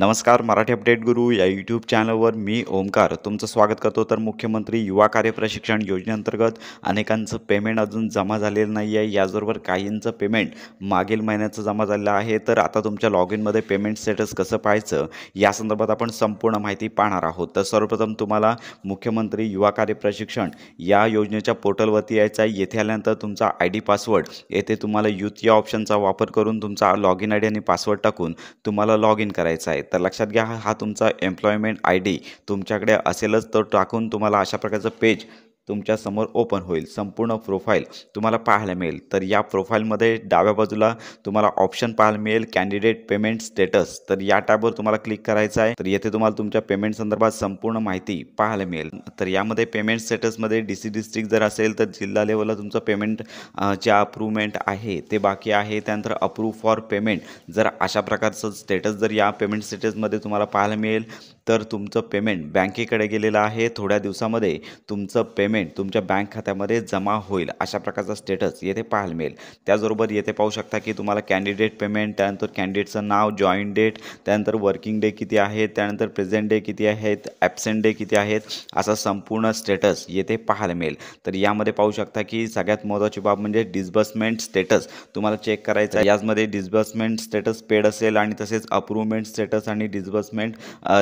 नमस्कार मराठी अपडेट गुरु या यूट्यूब चॅनलवर मी ओमकार तुमचं स्वागत करतो तर मुख्यमंत्री युवा कार्य प्रशिक्षण योजनेअंतर्गत अनेकांचं पेमेंट अजून जमा झालेलं नाही आहे याचबरोबर काहींचं पेमेंट मागील महिन्याचं जमा झालेलं आहे तर आता तुमच्या लॉग इनमध्ये पेमेंट स्टेटस कसं पाहायचं या संदर्भात आपण संपूर्ण माहिती पाहणार आहोत तर सर्वप्रथम तुम्हाला मुख्यमंत्री युवा कार्य प्रशिक्षण या योजनेच्या पोर्टलवरती यायचं आहे येथे आल्यानंतर तुमचा आय डी पासवर्ड येथे तुम्हाला युथ या ऑप्शनचा वापर करून तुमचा लॉग इन आय डी आणि पासवर्ड टाकून तुम्हाला लॉग इन करायचं आहे तर लक्षात घ्या हा तुमचा एम्प्लॉयमेंट आय डी तुमच्याकडे असेलच तर टाकून तुम्हाला अशा प्रकारचं पेज तुमच्यासमोर ओपन होईल संपूर्ण प्रोफाईल तुम्हाला पाहायला मिळेल तर या प्रोफाईलमध्ये डाव्या बाजूला तुम्हाला ऑप्शन पाहायला मिळेल कॅन्डिडेट पेमेंट स्टेटस तर या टॅबवर तुम्हाला क्लिक करायचं आहे तर येथे तुम्हाला तुमच्या पेमेंट संदर्भात संपूर्ण माहिती पाहायला मिळेल तर यामध्ये पेमेंट स्टेटसमध्ये डी सी डिस्ट्रिक्ट जर असेल तर जिल्हा लेवलला तुमचं पेमेंट जे अप्रूव्हमेंट आहे ते बाकी आहे त्यानंतर अप्रूव्ह फॉर पेमेंट जर अशा प्रकारचं स्टेटस जर या पेमेंट स्टेटसमध्ये तुम्हाला पाहायला मिळेल तर तुमचं पेमेंट बँकेकडे गेलेलं आहे थोड्या दिवसामध्ये तुमचं पेमेंट पेमेंट तुमच्या बँक खात्यामध्ये जमा होईल अशा प्रकारचा स्टेटस येथे पाहायला मिळेल त्याचबरोबर येथे पाहू शकता की तुम्हाला कॅन्डिडेट पेमेंट त्यानंतर कॅन्डिडेटचं नाव जॉईन डेट त्यानंतर वर्किंग डे किती आहे त्यानंतर प्रेझेंट डे किती आहेत ॲबसेंट डे किती आहेत असा संपूर्ण स्टेटस येथे पाहायला मिळेल तर यामध्ये पाहू शकता की सगळ्यात महत्त्वाची बाब म्हणजे डिस्बर्समेंट स्टेटस तुम्हाला चेक करायचा आहे याचमध्ये डिस्बर्समेंट स्टेटस पेड असेल आणि तसेच अप्रूव्हमेंट स्टेटस आणि डिस्बर्समेंट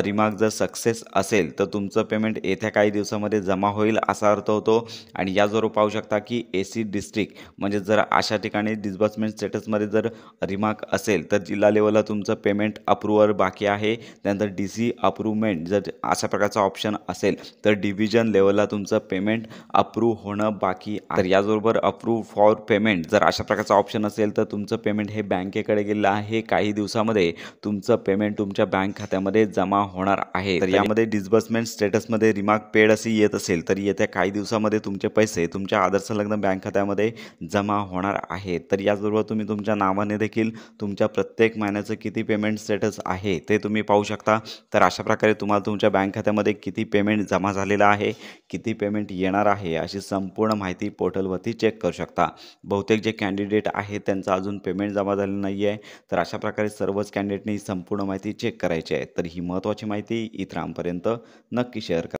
रिमार्क जर सक्सेस असेल तर तुमचं पेमेंट येत्या काही दिवसामध्ये जमा होईल असा प्राप्त होतो आणि याचबरोबर पाहू शकता की ए सी डिस्ट्रिक्ट म्हणजे जर अशा ठिकाणी डिस्बर्समेंट स्टेटसमध्ये जर रिमार्क असेल तर जिल्हा लेवलला तुमचं पेमेंट अप्रूव्हल बाकी आहे त्यानंतर डी सी अप्रूव्हमेंट जर अशा प्रकारचा ऑप्शन असेल तर डिव्हिजन लेवलला तुमचं पेमेंट अप्रूव्ह होणं बाकी तर याचबरोबर अप्रूव्ह फॉर पेमेंट जर अशा प्रकारचा ऑप्शन असेल तर तुमचं पेमेंट हे बँकेकडे गेलं आहे काही दिवसामध्ये तुमचं पेमेंट तुमच्या बँक खात्यामध्ये जमा होणार आहे तर यामध्ये डिस्बर्समेंट स्टेटसमध्ये रिमार्क पेड असे येत असेल तर येत्या काही काही दिवसामध्ये तुमचे पैसे तुमच्या आदर्श बँक खात्यामध्ये जमा होणार आहे तर याचबरोबर तुम्ही तुमच्या नावाने देखील तुमच्या प्रत्येक महिन्याचं किती पेमेंट स्टेटस आहे ते तुम्ही पाहू शकता तर अशा प्रकारे तुम्हाला तुमच्या बँक खात्यामध्ये किती पेमेंट जमा झालेला आहे किती पेमेंट येणार आहे अशी संपूर्ण माहिती पोर्टलवरती चेक करू शकता बहुतेक जे कॅन्डिडेट आहेत त्यांचा अजून पेमेंट जमा झालेलं नाही आहे तर अशा प्रकारे सर्वच कॅन्डिडेटनी संपूर्ण माहिती चेक करायची आहे तर ही महत्त्वाची माहिती इतरांपर्यंत नक्की शेअर करा